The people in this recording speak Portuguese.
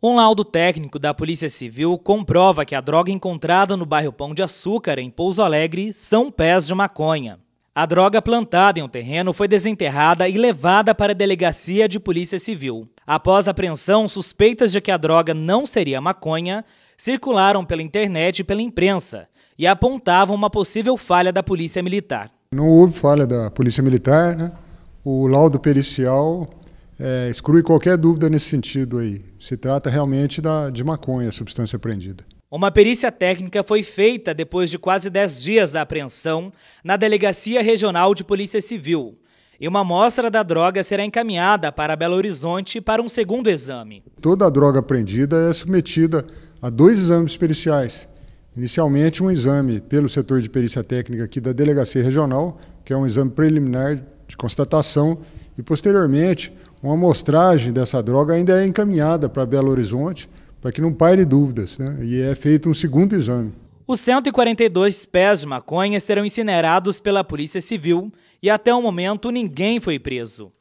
Um laudo técnico da Polícia Civil comprova que a droga encontrada no bairro Pão de Açúcar, em Pouso Alegre, são pés de maconha. A droga plantada em um terreno foi desenterrada e levada para a delegacia de Polícia Civil. Após a apreensão, suspeitas de que a droga não seria maconha circularam pela internet e pela imprensa e apontavam uma possível falha da Polícia Militar. Não houve falha da Polícia Militar, né? O laudo pericial é, exclui qualquer dúvida nesse sentido aí. Se trata realmente da, de maconha, a substância apreendida. Uma perícia técnica foi feita depois de quase 10 dias da apreensão na Delegacia Regional de Polícia Civil. E uma amostra da droga será encaminhada para Belo Horizonte para um segundo exame. Toda a droga apreendida é submetida a dois exames periciais. Inicialmente, um exame pelo setor de perícia técnica aqui da Delegacia Regional, que é um exame preliminar de constatação, e posteriormente, uma amostragem dessa droga ainda é encaminhada para Belo Horizonte para que não pare dúvidas, né? e é feito um segundo exame. Os 142 pés de maconha serão incinerados pela Polícia Civil e até o momento ninguém foi preso.